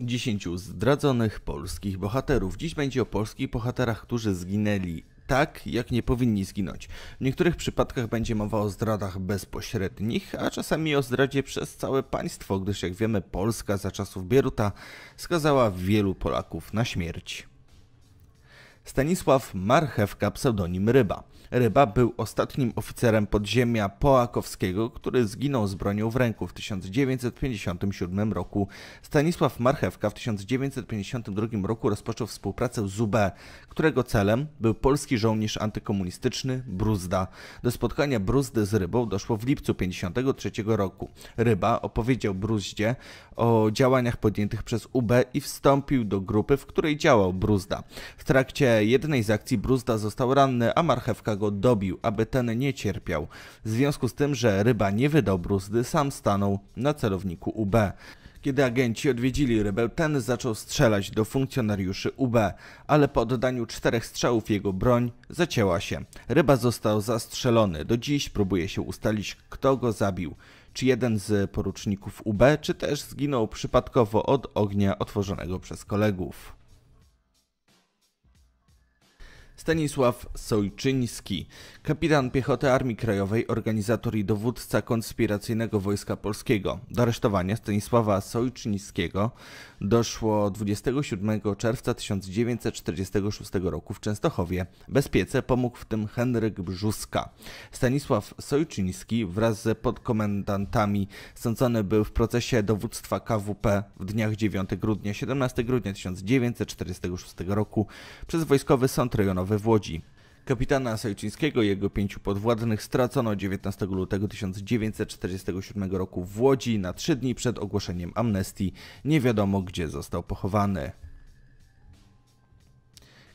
Dziesięciu zdradzonych polskich bohaterów. Dziś będzie o polskich bohaterach, którzy zginęli tak, jak nie powinni zginąć. W niektórych przypadkach będzie mowa o zdradach bezpośrednich, a czasami o zdradzie przez całe państwo, gdyż jak wiemy Polska za czasów Bieruta skazała wielu Polaków na śmierć. Stanisław Marchewka, pseudonim Ryba. Ryba był ostatnim oficerem podziemia Połakowskiego, który zginął z bronią w ręku w 1957 roku. Stanisław Marchewka w 1952 roku rozpoczął współpracę z UB, którego celem był polski żołnierz antykomunistyczny Bruzda. Do spotkania Bruzdy z Rybą doszło w lipcu 1953 roku. Ryba opowiedział Bruździe o działaniach podjętych przez UB i wstąpił do grupy, w której działał Bruzda. W trakcie jednej z akcji Bruzda został ranny, a marchewka go dobił, aby ten nie cierpiał. W związku z tym, że ryba nie wydał Bruzdy, sam stanął na celowniku UB. Kiedy agenci odwiedzili rybę, ten zaczął strzelać do funkcjonariuszy UB, ale po oddaniu czterech strzałów jego broń zacięła się. Ryba został zastrzelony. Do dziś próbuje się ustalić, kto go zabił. Czy jeden z poruczników UB, czy też zginął przypadkowo od ognia otworzonego przez kolegów. Stanisław Sojczyński, kapitan piechoty Armii Krajowej, organizator i dowódca konspiracyjnego Wojska Polskiego. Do aresztowania Stanisława Sojczyńskiego doszło 27 czerwca 1946 roku w Częstochowie. Bezpiece pomógł w tym Henryk Brzuska. Stanisław Sojczyński wraz z podkomendantami sądzony był w procesie dowództwa KWP w dniach 9 grudnia 17 grudnia 1946 roku przez Wojskowy Sąd Rejonowy we Włodzi. Kapitana Sojczyńskiego i jego pięciu podwładnych stracono 19 lutego 1947 roku w Łodzi na trzy dni przed ogłoszeniem amnestii. Nie wiadomo gdzie został pochowany.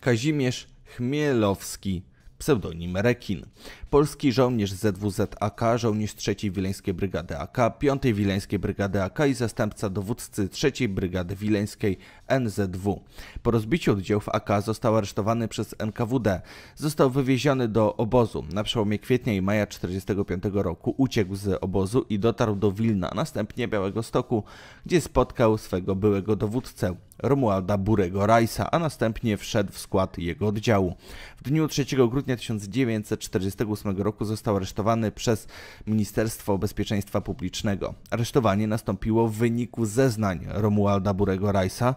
Kazimierz Chmielowski pseudonim Rekin. Polski żołnierz ZWZ AK, żołnierz 3 Wileńskiej Brygady AK, 5 Wileńskiej Brygady AK i zastępca dowódcy 3 Brygady Wileńskiej NZW. Po rozbiciu oddziałów AK został aresztowany przez NKWD. Został wywieziony do obozu. Na przełomie kwietnia i maja 1945 roku uciekł z obozu i dotarł do Wilna, następnie Białego Stoku, gdzie spotkał swego byłego dowódcę. Romualda Burego Rajsa, a następnie wszedł w skład jego oddziału. W dniu 3 grudnia 1948 roku został aresztowany przez Ministerstwo Bezpieczeństwa Publicznego. Aresztowanie nastąpiło w wyniku zeznań Romualda Burego Rajsa,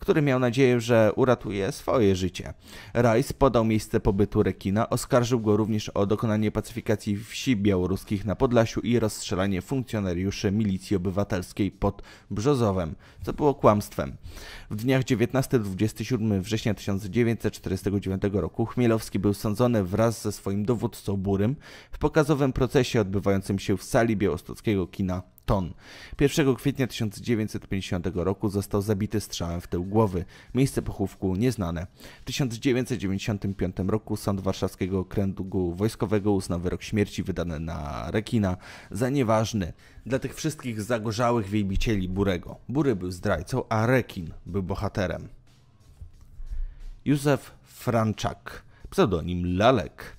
który miał nadzieję, że uratuje swoje życie. Rice podał miejsce pobytu rekina, oskarżył go również o dokonanie pacyfikacji wsi białoruskich na Podlasiu i rozstrzelanie funkcjonariuszy milicji obywatelskiej pod Brzozowem, co było kłamstwem. W dniach 19-27 września 1949 roku Chmielowski był sądzony wraz ze swoim dowódcą Burym w pokazowym procesie odbywającym się w sali białostockiego kina ton. 1 kwietnia 1950 roku został zabity strzałem w tył głowy. Miejsce pochówku nieznane. W 1995 roku Sąd Warszawskiego Okręgu Wojskowego uznał wyrok śmierci wydany na rekina za nieważny dla tych wszystkich zagorzałych wielbicieli Burego. Bury był zdrajcą, a rekin był bohaterem. Józef Franczak, pseudonim Lalek,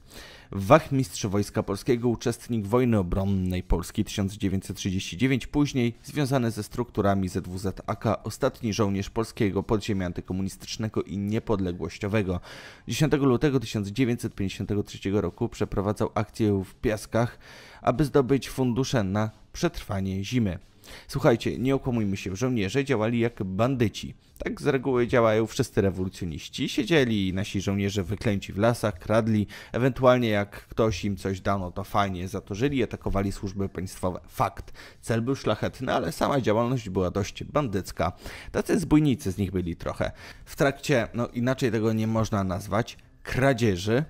wachmistrz Wojska Polskiego, uczestnik wojny obronnej Polski 1939, później związany ze strukturami ZWZ AK, ostatni żołnierz polskiego podziemia antykomunistycznego i niepodległościowego. 10 lutego 1953 roku przeprowadzał akcję w Piaskach, aby zdobyć fundusze na przetrwanie zimy. Słuchajcie, nie okłamujmy się, żołnierze działali jak bandyci. Tak z reguły działają wszyscy rewolucjoniści. Siedzieli nasi żołnierze wyklęci w lasach, kradli, ewentualnie jak ktoś im coś dano, to fajnie to i atakowali służby państwowe. Fakt. Cel był szlachetny, ale sama działalność była dość bandycka. Tacy zbójnicy z nich byli trochę. W trakcie, no inaczej tego nie można nazwać, kradzieży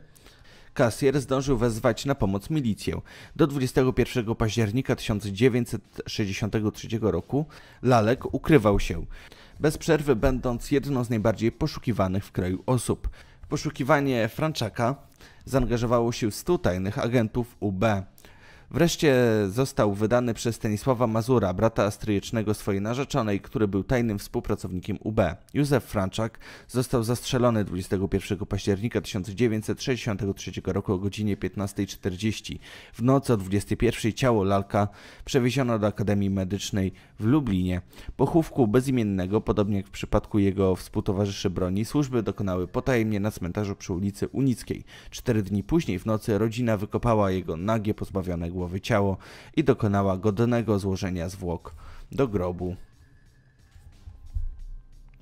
kasjer zdążył wezwać na pomoc milicję. Do 21 października 1963 roku Lalek ukrywał się, bez przerwy będąc jedną z najbardziej poszukiwanych w kraju osób. poszukiwanie Franczaka zaangażowało się 100 tajnych agentów UB. Wreszcie został wydany przez Stanisława Mazura, brata astryjecznego swojej narzeczonej, który był tajnym współpracownikiem UB. Józef Franczak został zastrzelony 21 października 1963 roku o godzinie 15.40. W nocy o 21 ciało lalka przewieziono do Akademii Medycznej w Lublinie. Pochówku bezimiennego, podobnie jak w przypadku jego współtowarzyszy broni, służby dokonały potajemnie na cmentarzu przy ulicy Unickiej. Cztery dni później w nocy rodzina wykopała jego nagie pozbawione głowy głowy ciało i dokonała godnego złożenia zwłok do grobu.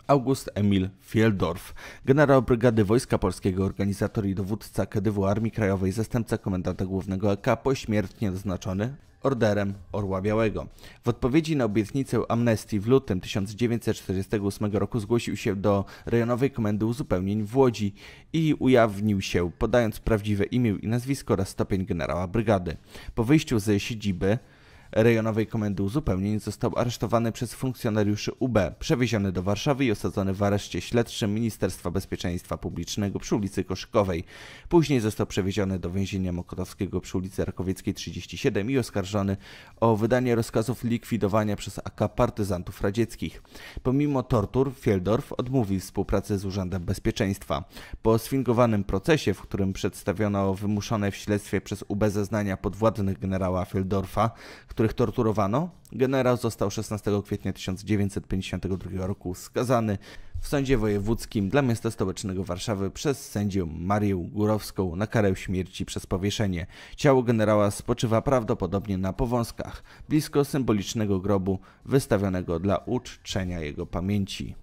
August Emil Fieldorf, generał Brygady Wojska Polskiego, organizator i dowódca KDW Armii Krajowej, zastępca komendanta głównego AK, e pośmiertnie oznaczony orderem Orła Białego. W odpowiedzi na obietnicę amnestii w lutym 1948 roku zgłosił się do rejonowej komendy uzupełnień w Łodzi i ujawnił się, podając prawdziwe imię i nazwisko oraz stopień generała brygady. Po wyjściu ze siedziby rejonowej komendy uzupełnień został aresztowany przez funkcjonariuszy UB, przewieziony do Warszawy i osadzony w areszcie śledczym Ministerstwa Bezpieczeństwa Publicznego przy ulicy Koszykowej. Później został przewieziony do więzienia Mokotowskiego przy ulicy Rakowieckiej 37 i oskarżony o wydanie rozkazów likwidowania przez AK partyzantów radzieckich. Pomimo tortur Fieldorf odmówił współpracy z Urzędem Bezpieczeństwa. Po sfingowanym procesie, w którym przedstawiono wymuszone w śledztwie przez UB zeznania podwładnych generała Fieldorfa, których torturowano. Generał został 16 kwietnia 1952 roku skazany w sądzie wojewódzkim dla miasta stołecznego Warszawy przez sędzią Marię Górowską na karę śmierci przez powieszenie. Ciało generała spoczywa prawdopodobnie na powązkach, blisko symbolicznego grobu wystawionego dla uczczenia jego pamięci.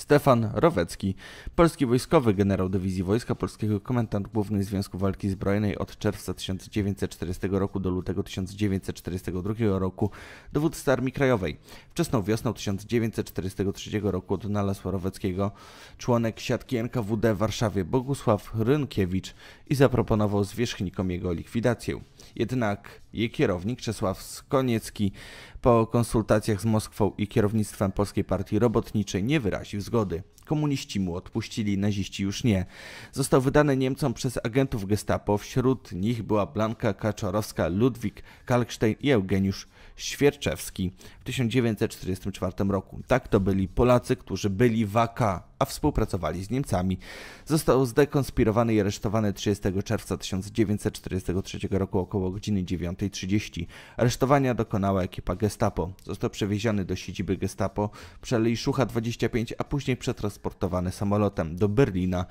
Stefan Rowecki, polski wojskowy generał dywizji Wojska Polskiego, komendant główny Związku Walki Zbrojnej od czerwca 1940 roku do lutego 1942 roku, dowódca Armii Krajowej. Wczesną wiosną 1943 roku odnalazł Roweckiego członek siatki NKWD w Warszawie Bogusław Rynkiewicz i zaproponował zwierzchnikom jego likwidację. Jednak jej kierownik Czesław Skoniecki po konsultacjach z Moskwą i kierownictwem Polskiej Partii Robotniczej nie wyraził zgody zgody. Komuniści mu odpuścili, naziści już nie. Został wydany Niemcom przez agentów gestapo. Wśród nich była Blanka Kaczorowska, Ludwik Kalkstein i Eugeniusz Świerczewski w 1944 roku. Tak to byli Polacy, którzy byli w AK a współpracowali z Niemcami. Został zdekonspirowany i aresztowany 30 czerwca 1943 roku około godziny 9.30. Aresztowania dokonała ekipa gestapo. Został przewieziony do siedziby gestapo przelej Szucha 25, a później przetransportowany samolotem do Berlina.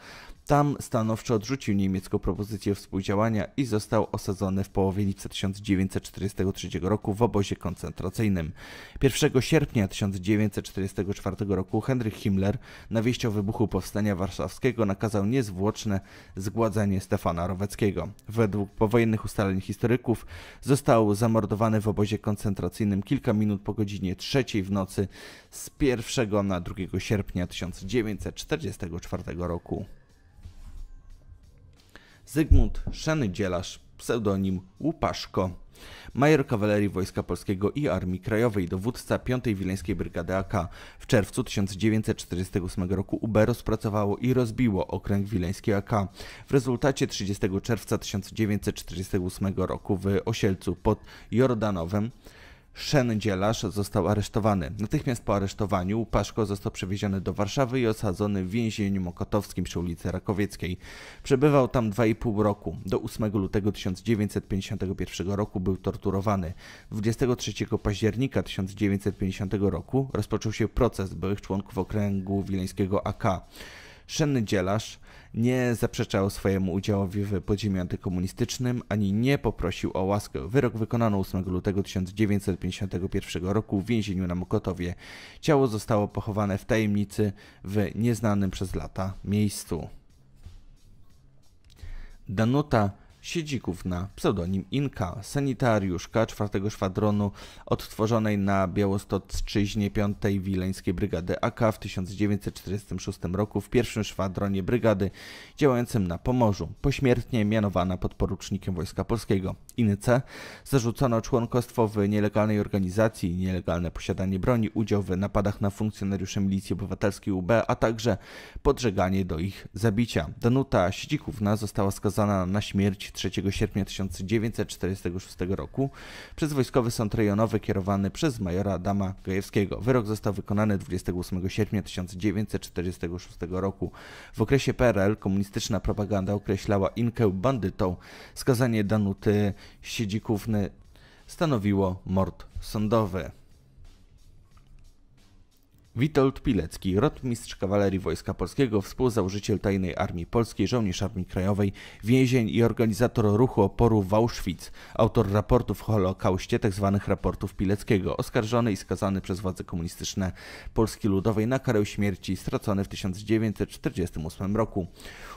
Tam stanowczo odrzucił niemiecką propozycję współdziałania i został osadzony w połowie lipca 1943 roku w obozie koncentracyjnym. 1 sierpnia 1944 roku Henryk Himmler nawieścił o wybuchu Powstania Warszawskiego nakazał niezwłoczne zgładzenie Stefana Roweckiego. Według powojennych ustaleń historyków został zamordowany w obozie koncentracyjnym kilka minut po godzinie trzeciej w nocy z 1 na 2 sierpnia 1944 roku. Zygmunt Szeny Dzielarz pseudonim Łupaszko. Major Kawalerii Wojska Polskiego i Armii Krajowej, dowódca 5. Wileńskiej Brygady AK. W czerwcu 1948 roku UB rozpracowało i rozbiło okręg wileński AK. W rezultacie 30 czerwca 1948 roku w Osielcu pod Jordanowem Dzielasz został aresztowany. Natychmiast po aresztowaniu Paszko został przewieziony do Warszawy i osadzony w więzieniu mokotowskim przy ulicy Rakowieckiej. Przebywał tam 2,5 roku. Do 8 lutego 1951 roku był torturowany. 23 października 1950 roku rozpoczął się proces byłych członków okręgu wileńskiego AK. Szenny dzielasz nie zaprzeczał swojemu udziałowi w podziemiu antykomunistycznym, ani nie poprosił o łaskę. Wyrok wykonano 8 lutego 1951 roku w więzieniu na Mokotowie. Ciało zostało pochowane w tajemnicy w nieznanym przez lata miejscu. Danuta Siedzików na pseudonim Inka, sanitariuszka 4 Szwadronu odtworzonej na Białostocczyźnie 5 Wileńskiej Brygady AK w 1946 roku w pierwszym Szwadronie Brygady działającym na Pomorzu. Pośmiertnie mianowana podporucznikiem Wojska Polskiego. Ince zarzucono członkostwo w nielegalnej organizacji, nielegalne posiadanie broni, udział w napadach na funkcjonariuszy Milicji Obywatelskiej UB, a także podżeganie do ich zabicia. Danuta Siedzików została skazana na śmierć 3 sierpnia 1946 roku przez Wojskowy Sąd Rejonowy kierowany przez majora Adama Gajewskiego. Wyrok został wykonany 28 sierpnia 1946 roku. W okresie PRL komunistyczna propaganda określała Inkę bandytą. Skazanie Danuty Siedzikówny stanowiło mord sądowy. Witold Pilecki, rotmistrz Kawalerii Wojska Polskiego, współzałożyciel Tajnej Armii Polskiej, żołnierz Armii Krajowej, więzień i organizator ruchu oporu w Auschwitz, autor raportów o Holokauście, tzw. Tak raportów Pileckiego, oskarżony i skazany przez władze komunistyczne Polski Ludowej na karę śmierci, stracony w 1948 roku.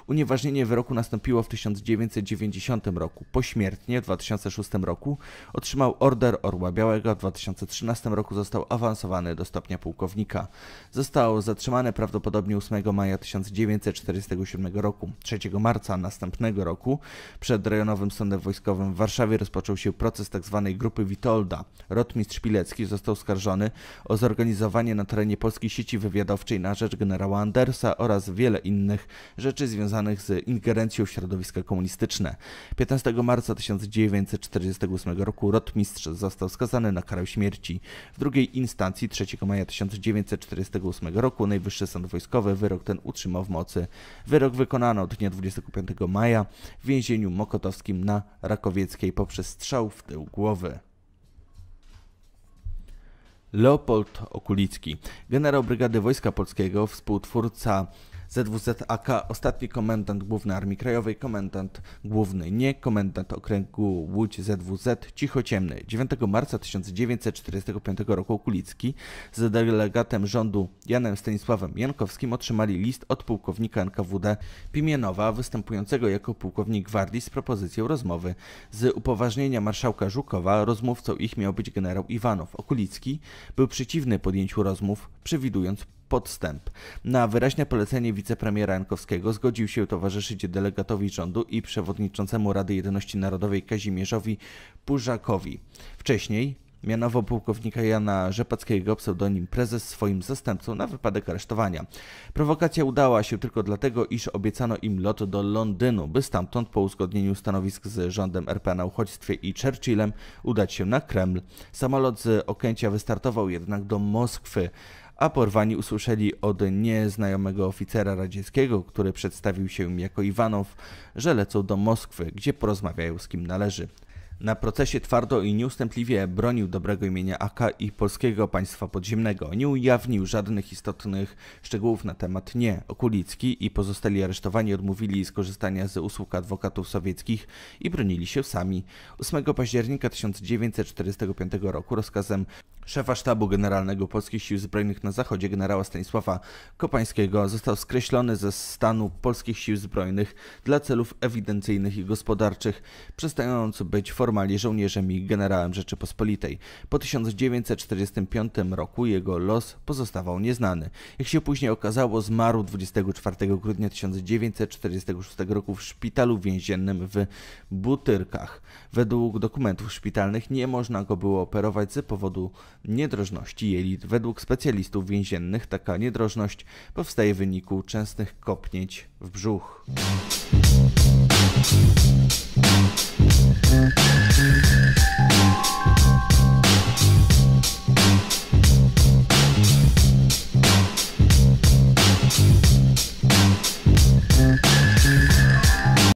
Unieważnienie wyroku nastąpiło w 1990 roku. Pośmiertnie w 2006 roku otrzymał Order Orła Białego, w 2013 roku został awansowany do stopnia pułkownika. Został zatrzymany prawdopodobnie 8 maja 1947 roku. 3 marca następnego roku przed Rejonowym Sądem Wojskowym w Warszawie rozpoczął się proces tzw. Tak grupy Witolda. Rotmistrz Pilecki został skarżony o zorganizowanie na terenie polskiej sieci wywiadowczej na rzecz generała Andersa oraz wiele innych rzeczy związanych z ingerencją w środowiska komunistyczne. 15 marca 1948 roku rotmistrz został skazany na karę śmierci. W drugiej instancji 3 maja 1948 1948 roku. Najwyższy Sąd Wojskowy wyrok ten utrzymał w mocy. Wyrok wykonano dnia 25 maja w więzieniu mokotowskim na Rakowieckiej poprzez strzał w tył głowy. Leopold Okulicki, generał Brygady Wojska Polskiego, współtwórca ZWZ AK, ostatni komendant główny Armii Krajowej, komendant główny nie, komendant okręgu Łódź ZWZ Cichociemny. 9 marca 1945 roku Okulicki z delegatem rządu Janem Stanisławem Jankowskim otrzymali list od pułkownika NKWD Pimienowa, występującego jako pułkownik gwardii z propozycją rozmowy. Z upoważnienia marszałka Żukowa rozmówcą ich miał być generał Iwanow. Okulicki był przeciwny podjęciu rozmów, przewidując podstęp. Na wyraźne polecenie wicepremiera Jankowskiego zgodził się towarzyszyć delegatowi rządu i przewodniczącemu Rady Jedności Narodowej Kazimierzowi Purzakowi. Wcześniej mianował pułkownika Jana Rzepackiego pseudonim prezes swoim zastępcą na wypadek aresztowania. Prowokacja udała się tylko dlatego, iż obiecano im lot do Londynu, by stamtąd po uzgodnieniu stanowisk z rządem RP na uchodźstwie i Churchillem udać się na Kreml. Samolot z Okęcia wystartował jednak do Moskwy a porwani usłyszeli od nieznajomego oficera radzieckiego, który przedstawił się im jako Iwanow, że lecą do Moskwy, gdzie porozmawiają z kim należy. Na procesie twardo i nieustępliwie bronił dobrego imienia AK i polskiego państwa podziemnego. Nie ujawnił żadnych istotnych szczegółów na temat nie. Okulicki i pozostali aresztowani odmówili skorzystania z usług adwokatów sowieckich i bronili się sami. 8 października 1945 roku rozkazem Szefa sztabu generalnego Polskich Sił Zbrojnych na Zachodzie, generała Stanisława Kopańskiego, został skreślony ze stanu Polskich Sił Zbrojnych dla celów ewidencyjnych i gospodarczych, przestając być formalnie żołnierzem i generałem Rzeczypospolitej. Po 1945 roku jego los pozostawał nieznany. Jak się później okazało, zmarł 24 grudnia 1946 roku w szpitalu więziennym w Butyrkach. Według dokumentów szpitalnych nie można go było operować z powodu niedrożności jelit. Według specjalistów więziennych taka niedrożność powstaje w wyniku częstych kopnięć w brzuch.